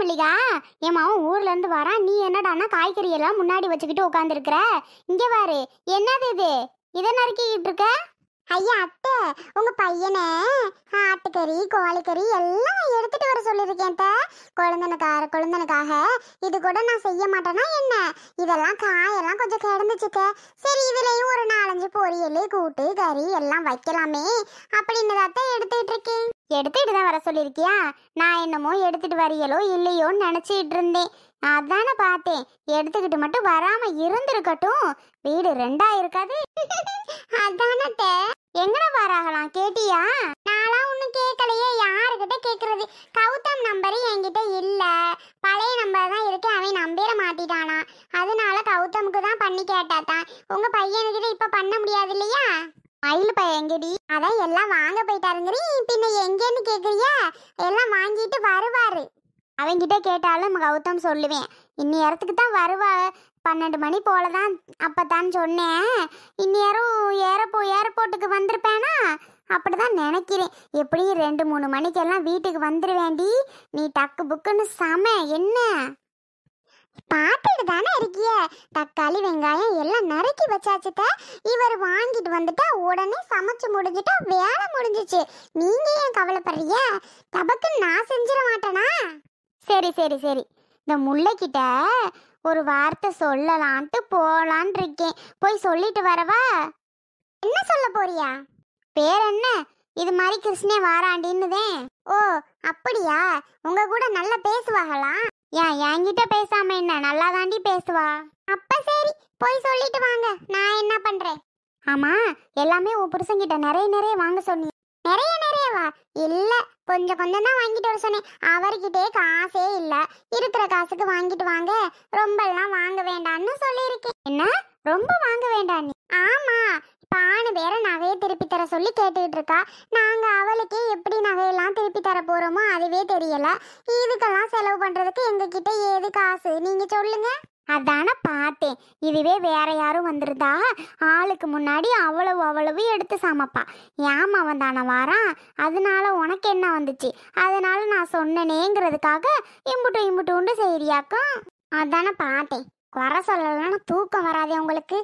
மல்லிகா என் மாவன் ஊர்ல இருந்து வரான் நீ என்னடானா காய்கறி எல்லாம் முன்னாடி வச்சுக்கிட்டு உட்காந்துருக்குற இங்க பாரு என்னது இது இதை நறுக்கிக்கிட்டு இருக்க ஐயா அத்தை உங்க பையனை ஆட்டுக்கறி கோழிக்கறி எல்லாம் எடுத்துட்டு வர சொல்லியிருக்கேன் குழந்தனுக்காக குழந்தனுக்காக இது கூட நான் செய்ய மாட்டேன்னா என்ன இதெல்லாம் காயெல்லாம் கொஞ்சம் கிடந்துச்சுக்க சரி இதுலயும் ஒரு நாலஞ்சு பொரியல் கூட்டு கறி எல்லாம் வைக்கலாமே அப்படின்னு தான் எடுத்துட்டு இருக்கேன் எடுத்துட்டு தான் வர சொல்லியிருக்கியா நான் என்னமோ எடுத்துட்டு வரையலோ இல்லையோன்னு நினச்சிட்டு இருந்தேன் அதான பார்த்தேன் எடுத்துக்கிட்டு மட்டும் வராம இருந்திருக்கட்டும் வீடு ரெண்டா இருக்காது அதானட்ட எங்கட வராகலாம் கேட்டியா நான்லாம் ஒன்றும் கேட்கலையே யாருக்கிட்ட கேட்கறது கௌதம் நம்பரு என்கிட்ட இல்லை பழைய நம்பர் தான் இருக்கு அவன் நம்பேற மாட்டிட்டானா அதனால கௌதமுக்கு தான் பண்ணி கேட்டா தான் உங்கள் பையனுக்கிட்ட இப்போ பண்ண முடியாது இல்லையா மயில் பையங்கடி அதான் எல்லாம் வாங்க போயிட்டாருங்கிறீ பின்ன எங்கேன்னு கேட்குறியா எல்லாம் வாங்கிட்டு வருவாரு அவங்கிட்ட கேட்டாலும் கௌதம் சொல்லுவேன் இன்னி இடத்துக்கு தான் வருவா பன்னெண்டு மணி போல தான் அப்போத்தான் சொன்னேன் இந்நேரம் ஏறப்போ ஏர்போர்ட்டுக்கு வந்திருப்பேனா அப்படிதான் நினைக்கிறேன் எப்படியும் ரெண்டு மூணு மணிக்கெல்லாம் வீட்டுக்கு வந்துடுவேண்டி நீ டக்கு புக்குன்னு சம என்ன பார்த்துட்டு தானே இருக்கிய தக்காளி வெங்காயம் எல்லாம் நறுக்கி வச்சாச்சுட்ட இவர் வாங்கிட்டு வந்துட்டா உடனே சமைச்சு முடிஞ்சுட்டா வேலை முடிஞ்சிச்சு நீங்க ஏன் கவலைப்படுறிய தபக்குன்னு நான் செஞ்சிட மாட்டேனா சரி சரி சரி இந்த முல்லைக்கிட்ட ஒரு வார்த்தை சொல்லலான்ட்டு போலான் இருக்கேன் போய் சொல்லிட்டு வரவா என்ன சொல்ல போறியா பேர் என்ன இது மாதிரி கிருஷ்ணே வாராண்டின்னுதே ஓ அப்படியா உங்க கூட நல்லா பேசுவாங்களா ஏன் என்கிட்ட பேசாம என்ன நல்லா தாண்டி பேசுவா அப்ப சரி போய் சொல்லிட்டு வாங்க நான் என்ன பண்றேன் ஆமா எல்லாமே உன் புருஷன் கிட்ட நிறைய நிறைய வாங்க சொன்னீங்க நிறைய நிறைய வா இல்ல கொஞ்சம் கொஞ்சம் தான் வாங்கிட்டு வர சொன்னேன் அவர்கிட்டே காசே இல்ல இருக்கிற காசுக்கு வாங்கிட்டு வாங்க ரொம்ப எல்லாம் வாங்க வேண்டாம்னு சொல்லியிருக்கேன் என்ன ரொம்ப வாங்க வேண்டாம் ஆமா பானு பேர நகையை திருப்பி தர சொல்லி கேட்டுக்கிட்டு இருக்கா நாங்க அவளுக்கு எப்படி நகையெல்லாம் திருப்பி தர போறோமோ அதுவே தெரியல இதுக்கெல்லாம் செலவு பண்றதுக்கு எங்ககிட்ட ஏது காசு நீங்க சொல்லுங்க அதான பார்த்தேன் இதுவே வேற யாரும் வந்திருந்தா ஆளுக்கு முன்னாடி அவ்வளவு அவ்வளவு எடுத்து சமைப்பா ஏமா வந்தான வாரான் அதனால உனக்கு என்ன வந்துச்சு அதனால நான் சொன்னனேங்கிறதுக்காக இம்புட்டு இம்புட்டு உண்டு செய்தியாக்கும் அதான பார்த்தேன் குறை சொல்லலன்னா தூக்கம் வராதே உங்களுக்கு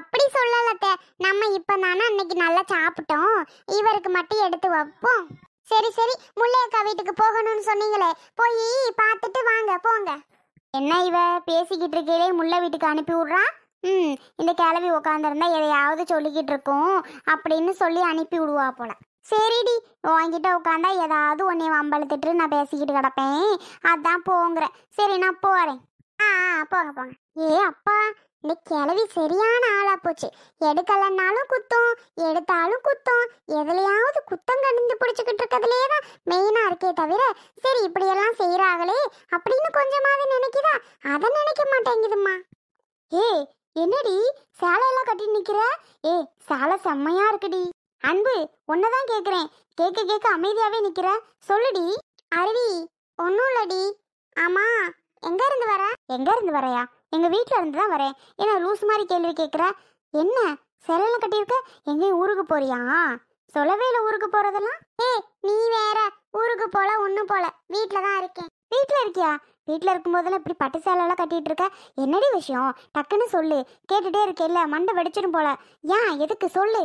அப்படி சொல்லலத்த நம்ம இப்போ தானே அன்னைக்கு நல்லா சாப்பிட்டோம் இவருக்கு மட்டும் எடுத்து வைப்போம் சரி சரி முல்லையக்கா வீட்டுக்கு போகணும்னு சொன்னீங்களே போய் பார்த்துட்டு வாங்க போங்க என்ன இவ பேசிக்கிட்டு இருக்கே முல்லை வீட்டுக்கு அனுப்பி விடுறா ம் இந்த கிளவி உட்காந்துருந்தா எதையாவது சொல்லிக்கிட்டு இருக்கோம் அப்படின்னு சொல்லி அனுப்பி விடுவா போல சரிடி வாங்கிட்ட உட்காந்தா ஏதாவது உன்னை வம்பழுத்துட்டு நான் பேசிக்கிட்டு கிடப்பேன் அதான் போங்குறேன் சரி நான் போகிறேன் ஆ போங்க போங்க ஏ அப்பா இந்த கிளவி சரியான ஆளா போச்சு எடுக்கலைன்னாலும் குத்தம் எடுத்தாலும் குத்தம் எதுலையாவது குத்தம் கண்டு பிடிச்சிக்கிட்டு இருக்கிறதுலே தான் மெயினாக இருக்கே தவிர சரி இப்படியெல்லாம் செய்கிறாங்களே அப்படின்னு கொஞ்சமாவது நினைக்குதா அதை நினைக்க மாட்டேங்குதுமா ஏ என்னடி சேலையெல்லாம் கட்டி நிற்கிற ஏ சேலை செம்மையா இருக்குடி அன்பு தான் கேட்குறேன் கேட்க கேட்க அமைதியாகவே நிற்கிற சொல்லுடி அருவி ஒன்றும் இல்லடி ஆமாம் எங்கே இருந்து வர எங்கே இருந்து வரையா எங்கள் வீட்டில் இருந்து தான் வரேன் ஏன்னா லூஸ் மாதிரி கேள்வி கேட்குற என்ன சிலையில் கட்டியிருக்க எங்கேயும் ஊருக்கு போறியா சொல்லவே இல்லை ஊருக்கு போறதெல்லாம் ஏ நீ வேற ஊருக்கு போல ஒன்றும் போல வீட்டில் தான் இருக்கேன் வீட்டில் இருக்கியா வீட்டில் இருக்கும்போதெல்லாம் இப்படி பட்டு சேலைலாம் கட்டிட்டு இருக்க என்னடி விஷயம் டக்குன்னு சொல்லு கேட்டுட்டே இருக்கேல்ல மண்டை வெடிச்சிடும் போல ஏன் எதுக்கு சொல்லு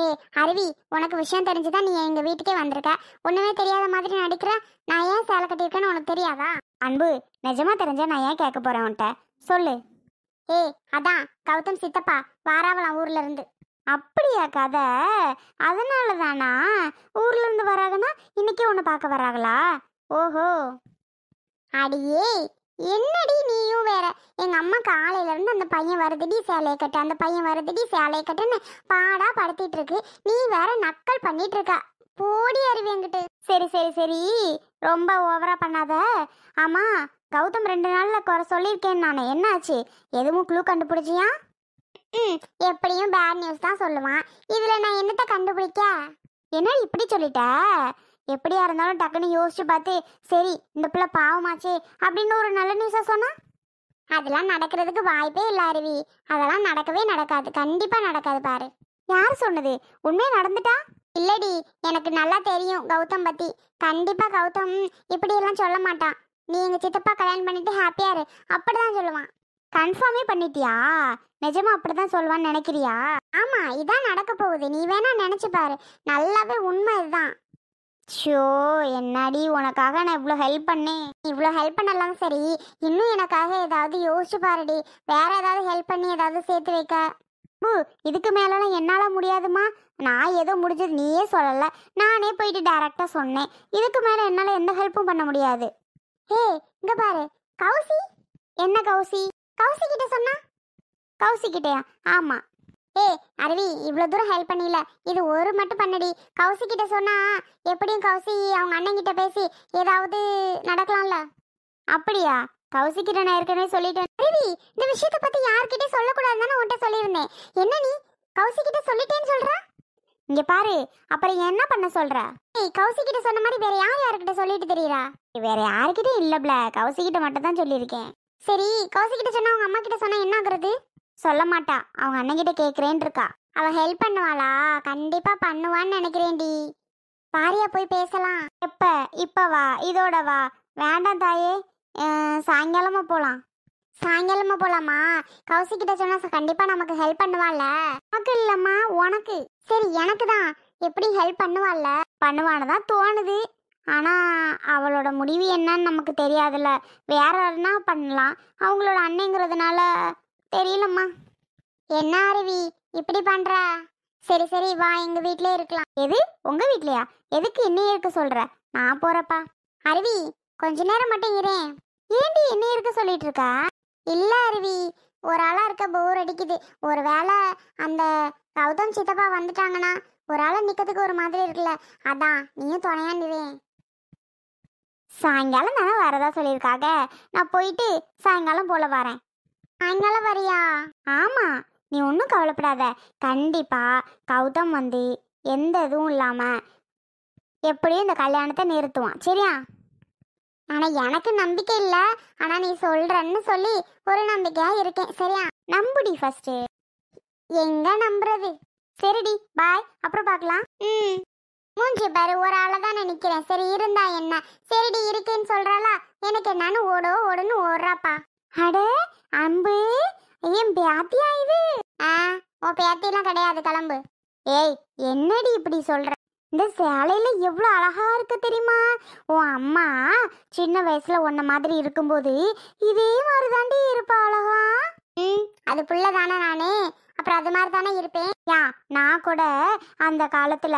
ஏ அருவி உனக்கு விஷயம் தெரிஞ்சுதான் நீ எங்கள் வீட்டுக்கே வந்திருக்க ஒன்றுமே தெரியாத மாதிரி நடிக்கிற நான் ஏன் சேலை கட்டியிருக்கேன்னு உனக்கு தெரியாதா அன்பு நிஜமா தெரிஞ்சா நான் ஏன் கேட்க போறேன் உன்கிட்ட சொல்லு ஏ அதான் கௌதம் சித்தப்பா வாராவளம் ஊர்ல இருந்து அப்படியா கதை அதனால தானா ஊர்லேருந்து வராங்கன்னா இன்னைக்கே ஒன்று பார்க்க வராங்களா ஓஹோ அடியே என்னடி நீயும் வேற எங்க அம்மா காலையில இருந்து அந்த பையன் வருதுடி சேலையை கட்டு அந்த பையன் வருதுடி சேலையை கட்டுன்னு பாடா படுத்திட்டு இருக்கு நீ வேற நக்கல் பண்ணிட்டு இருக்க போடி அறிவு என்கிட்ட சரி சரி சரி ரொம்ப ஓவரா பண்ணாத ஆமா கௌதம் ரெண்டு நாள்ல குறை சொல்லியிருக்கேன் நான் என்னாச்சு எதுவும் குழு கண்டுபிடிச்சியா எப்படியும் பேட் நியூஸ் தான் சொல்லுவான் இதில் நான் என்னத்தை கண்டுபிடிக்க என்ன இப்படி சொல்லிட்ட எப்படியா இருந்தாலும் டக்குன்னு யோசிச்சு பார்த்து சரி இந்த பிள்ளை பாவமாச்சே அப்படின்னு ஒரு நல்ல நியூஸாக சொன்னா அதெல்லாம் நடக்கிறதுக்கு வாய்ப்பே இல்லை அருவி அதெல்லாம் நடக்கவே நடக்காது கண்டிப்பாக நடக்காது பாரு யார் சொன்னது உண்மையே நடந்துட்டா இல்லடி எனக்கு நல்லா தெரியும் கௌதம் பத்தி கண்டிப்பா கௌதம் இப்படியெல்லாம் சொல்ல மாட்டான் நீ எங்க சித்தப்பா கல்யாணம் பண்ணிட்டு ஹாப்பியா இரு அப்படிதான் சொல்லுவான் கன்ஃபார்மே பண்ணிட்டியா நிஜமா அப்படிதான் சொல்வான்னு நினைக்கிறியா ஆமா இதான் நடக்க போகுது நீ வேணா நினைச்சு பாரு நல்லாவே உண்மை இதுதான் ஷோ என்னடி உனக்காக நான் இவ்வளோ ஹெல்ப் பண்ணேன் இவ்வளோ ஹெல்ப் பண்ணலாம் சரி இன்னும் எனக்காக ஏதாவது யோசிச்சு பாருடி வேற ஏதாவது ஹெல்ப் பண்ணி ஏதாவது சேர்த்து வைக்க பூ இதுக்கு மேலெல்லாம் என்னால் முடியாதுமா நான் ஏதோ முடிஞ்சது நீயே சொல்லலை நானே போயிட்டு டேரெக்டாக சொன்னேன் இதுக்கு மேலே என்னால் எந்த ஹெல்ப்பும் பண்ண முடியாது ஏ இங்கே பாரு கௌசி என்ன கௌசி கௌசி கிட்ட சொன்னா கௌசிக்கிட்டேயா ஆமா ஏ அருவி இவ்வளோ தூரம் ஹெல்ப் பண்ணில இது ஒரு மட்டும் பண்ணடி கௌசிக்கிட்ட சொன்னா எப்படியும் கௌசி அவங்க அண்ணன்கிட்ட பேசி ஏதாவது நடக்கலாம்ல அப்படியா கௌசிக்கிட்ட நான் ஏற்கனவே சொல்லிட்டேன் அருவி இந்த விஷயத்த பத்தி யார்கிட்டே சொல்லக்கூடாதுன்னு உன்கிட்ட சொல்லியிருந்தேன் என்ன நீ கௌசிக்கிட்ட சொல்லிட்டேன்னு சொல்ற இங்க பாரு அப்புறம் என்ன பண்ண சொல்ற ஏய் கௌசிக்கிட்ட சொன்ன மாதிரி வேற யார் யார்கிட்ட சொல்லிட்டு தெரியுறா வேற யார்கிட்டயும் இல்ல பிள கௌசிக்கிட்ட மட்டும் தான் சொல்லியிருக்கேன் சரி கௌசிக்கிட்ட சொன்னா அவங்க அம்மா கிட்ட சொன்னா என்ன ஆகுறது சொல்ல மாட்டா அவங்க அண்ணங்கிட்ட கேட்குறேன்னு இருக்கா அவள் ஹெல்ப் பண்ணுவாளா கண்டிப்பாக பண்ணுவான்னு நினைக்கிறேன்டி பாரியா போய் பேசலாம் எப்ப இப்ப வா இதோட வா வேண்டாம் தாயே சாயங்காலமா போலாம் சாயங்காலமா போலாமா கௌசிக்கிட்ட சொன்னா கண்டிப்பா நமக்கு ஹெல்ப் பண்ணுவாள்ல உனக்கு இல்லம்மா உனக்கு சரி எனக்கு தான் எப்படி ஹெல்ப் பண்ணுவாள்ல தான் தோணுது ஆனா அவளோட முடிவு என்னன்னு நமக்கு தெரியாதுல்ல வேற யாருன்னா பண்ணலாம் அவங்களோட அன்னைங்கிறதுனால தெரியலம்மா என்ன அருவி இப்படி பண்ற சரி சரி வா எங்க வீட்லயே இருக்கலாம் எது உங்க வீட்லயா எதுக்கு இன்னும் இருக்க சொல்ற நான் போறப்பா அருவி கொஞ்ச நேரம் மட்டும் இரேன் ஏண்டி என்ன இருக்க சொல்லிட்டு இருக்க இல்ல அருவி ஒரு ஆளா இருக்க போர் அடிக்குது ஒரு வேளை அந்த கௌதம் சித்தப்பா வந்துட்டாங்கன்னா ஒரு ஆளை நிக்கிறதுக்கு ஒரு மாதிரி இருக்குல்ல அதான் நீயும் துணையாண்டுவேன் சாயங்காலம் தானே வரதா சொல்லியிருக்காங்க நான் போயிட்டு சாயங்காலம் போல வரேன் அதனால வரியா ஆமா நீ ஒன்றும் கவலைப்படாத கண்டிப்பா கௌதம் வந்து எந்த இதுவும் இல்லாம எப்படியும் இந்த கல்யாணத்தை நிறுத்துவான் சரியா ஆனா எனக்கு நம்பிக்கை இல்ல ஆனா நீ சொல்றன்னு சொல்லி ஒரு நம்பிக்கையா இருக்கேன் சரியா நம்புடி ஃபர்ஸ்ட் எங்க நம்புறது சரிடி பாய் அப்புறம் பார்க்கலாம் ம் மூஞ்சி பாரு ஒரு ஆளை தான் நினைக்கிறேன் சரி இருந்தா என்ன சரிடி இருக்குன்னு சொல்றாளா எனக்கு என்னன்னு ஓடோ ஓடுன்னு ஓடுறாப்பா அட அம்பு ஏன் பேத்தியா இது ஆ உன் பேத்திலாம் கிடையாது கிளம்பு ஏய் என்னடி இப்படி சொல்ற இந்த சேலையில எவ்வளோ அழகா இருக்கு தெரியுமா உன் அம்மா சின்ன வயசுல உன்ன மாதிரி இருக்கும்போது இதே மாதிரி தாண்டி இருப்பா அழகா ம் அது புள்ள தானே நானே அப்புறம் அது மாதிரி தானே இருப்பேன் யா நான் கூட அந்த காலத்துல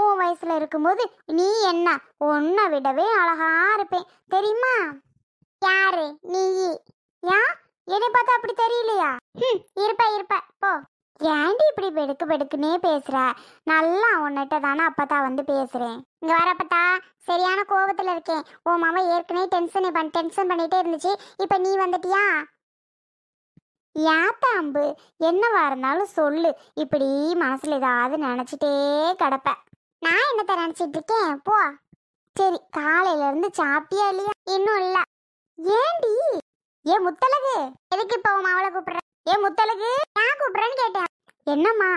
உன் வயசுல இருக்கும்போது நீ என்ன உன்னை விடவே அழகா இருப்பேன் தெரியுமா யாரு நீ ஏன் எதை பார்த்தா அப்படி தெரியலையா ம் இருப்ப இருப்ப போ ஏண்டி இப்படி பெடுக்கு பெடுக்குன்னே பேசுற நல்லா உன்னிட்ட தானே அப்பத்தா வந்து பேசுறேன் இங்க வரப்பத்தா சரியான கோபத்துல இருக்கேன் உன் மாமா ஏற்கனவே டென்ஷன் பண்ண டென்ஷன் பண்ணிட்டே இருந்துச்சு இப்ப நீ வந்துட்டியா ஏத்தாம்பு என்னவா இருந்தாலும் சொல்லு இப்படி மனசுல ஏதாவது நினைச்சிட்டே கிடப்ப நான் என்னத்த நினைச்சிட்டு இருக்கேன் போ சரி காலையில இருந்து சாப்பிட்டியா இல்லையா இன்னும் இல்ல ஏண்டி ஏ முத்தலகு எதுக்கு இப்போ உன் மாவளை கூப்பிடுற ஏ முத்தலகு நான் கூப்பிடுறேன்னு கேட்டேன் என்னம்மா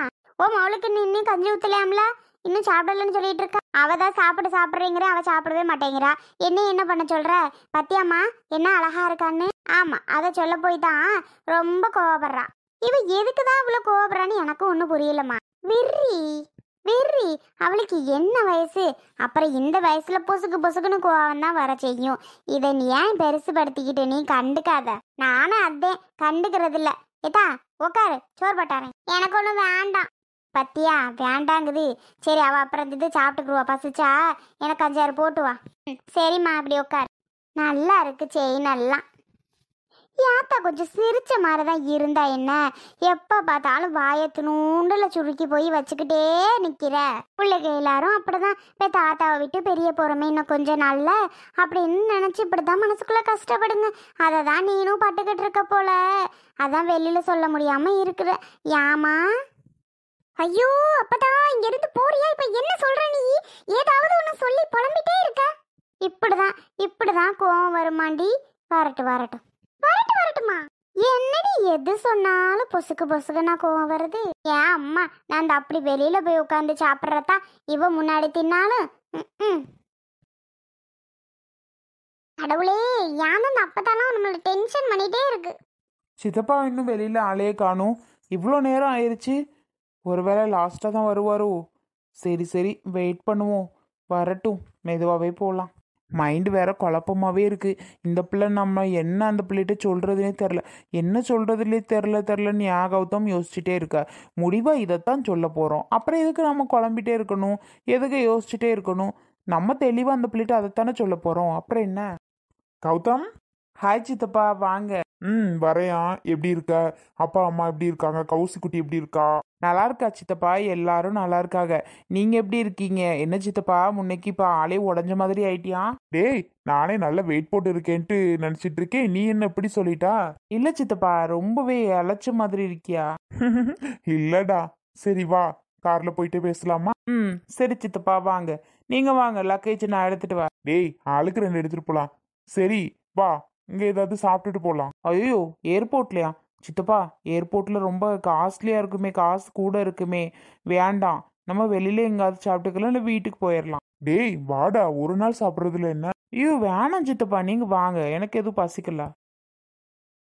ஓ மாவளுக்கு நீ இன்னும் கஞ்சி ஊத்தலையாம்ல இன்னும் சாப்பிடலன்னு சொல்லிட்டு இருக்கா அவ தான் சாப்பிட சாப்பிட்றேங்கிற அவ சாப்பிடவே மாட்டேங்கிறா என்ன என்ன பண்ண சொல்ற பத்தியாம்மா என்ன அழகா இருக்கான்னு ஆமா அதை சொல்ல போய் தான் ரொம்ப கோவப்படுறா இவ எதுக்கு தான் இவ்வளோ கோவப்படுறான்னு எனக்கும் ஒன்றும் புரியலம்மா விர்ரி வெறி அவளுக்கு என்ன வயசு அப்புறம் இந்த வயசுல பொசுக்கு பொசுக்குன்னு கோவம் தான் வர செய்யும் இதை நீ ஏன் பெருசுபடுத்திக்கிட்டு நீ கண்டுக்காத நானும் அதே கண்டுக்கிறது இல்ல ஏதா உக்காரு சோறு பட்டாரேன் எனக்கு ஒன்றும் வேண்டாம் பத்தியா வேண்டாங்குது சரி அவள் அப்புறம் இது சாப்பிட்டுக்குருவா பசிச்சா எனக்கு அஞ்சாறு போட்டுவா வா சரிம்மா அப்படி உட்காரு நல்லா இருக்கு செயின் எல்லாம் யாத்தா கொஞ்சம் சிரிச்ச மாதிரி தான் இருந்தா என்ன எப்போ பார்த்தாலும் வாயத்து நூண்டுல சுருக்கி போய் வச்சுக்கிட்டே நிற்கிற பிள்ளைக எல்லாரும் அப்படிதான் இப்போ தாத்தாவை விட்டு பெரிய போகிறோமே இன்னும் கொஞ்சம் நாளில் அப்படின்னு நினச்சி இப்படி தான் மனசுக்குள்ளே கஷ்டப்படுங்க அதை தான் நீனும் பட்டுக்கிட்டு இருக்க போல அதான் வெளியில் சொல்ல முடியாமல் இருக்கிற ஏமா ஐயோ அப்பதா இங்கேருந்து போறியா இப்போ என்ன சொல்கிற நீ ஏதாவது ஒன்று சொல்லி புலம்பிட்டே இருக்க இப்படிதான் இப்படிதான் கோவம் வருமாண்டி வரட்டும் வரட்டும் வரட்டும் வரட்டுமா என்னடி எது சொன்னாலும் பொசுக்கு பொசுக்குன்னா கோவம் வருது ஏன் அம்மா நான் அந்த அப்படி வெளியில போய் உட்காந்து சாப்பிட்றதா இவ முன்னாடி தின்னாலும் கடவுளே ஏன் அந்த அப்பதானா நம்மள டென்ஷன் பண்ணிட்டே இருக்கு சித்தப்பா இன்னும் வெளியில ஆளே காணும் இவ்வளோ நேரம் ஆயிடுச்சு ஒருவேளை லாஸ்ட்டாக தான் வருவாரோ சரி சரி வெயிட் பண்ணுவோம் வரட்டும் மெதுவாகவே போகலாம் மைண்டு வேற குழப்பமாகவே இருக்குது இந்த பிள்ளை நம்ம என்ன அந்த பிள்ளைகிட்ட சொல்கிறதுனே தெரில என்ன சொல்கிறதுலே தெரில தெரிலன்னு ஞாபகத்தம் யோசிச்சுட்டே இருக்கா முடிவாக இதைத்தான் சொல்ல போகிறோம் அப்புறம் எதுக்கு நம்ம குழம்பிகிட்டே இருக்கணும் எதுக்கு யோசிச்சுட்டே இருக்கணும் நம்ம தெளிவாக அந்த பிள்ளைகிட்ட அதைத்தானே சொல்ல போகிறோம் அப்புறம் என்ன கௌதம் ஹாய் சித்தப்பா வாங்க ம் வரையா எப்படி இருக்கா அப்பா அம்மா எப்படி இருக்காங்க குட்டி எப்படி இருக்கா நல்லா இருக்கா சித்தப்பா எல்லாரும் நல்லா இருக்காங்க நீங்க எப்படி இருக்கீங்க என்ன சித்தப்பா முன்னைக்கு இப்ப ஆளே உடஞ்ச மாதிரி ஆயிட்டியா டேய் நானே நல்லா வெயிட் போட்டு இருக்கேன்ட்டு நினைச்சிட்டு இருக்கேன் நீ என்ன இப்படி சொல்லிட்டா இல்ல சித்தப்பா ரொம்பவே அலைச்ச மாதிரி இருக்கியா இல்லடா சரி வா கார்ல போயிட்டு பேசலாமா ம் சரி சித்தப்பா வாங்க நீங்க வாங்க லக்கேஜ் நான் எடுத்துட்டு வா டேய் ஆளுக்கு ரெண்டு எடுத்துட்டு போலாம் சரி வா இங்கே ஏதாவது சாப்பிட்டுட்டு போகலாம் ஐயோ ஏர்போர்ட்லையா சித்தப்பா ஏர்போர்ட்டில் ரொம்ப காஸ்ட்லியாக இருக்குமே காசு கூட இருக்குமே வேண்டாம் நம்ம வெளியில எங்காவது சாப்பிட்டுக்கலாம் இல்லை வீட்டுக்கு போயிடலாம் டேய் வாடா ஒரு நாள் சாப்பிட்றதுல என்ன ஐயோ வேணாம் சித்தப்பா நீங்கள் வாங்க எனக்கு எதுவும் பசிக்கல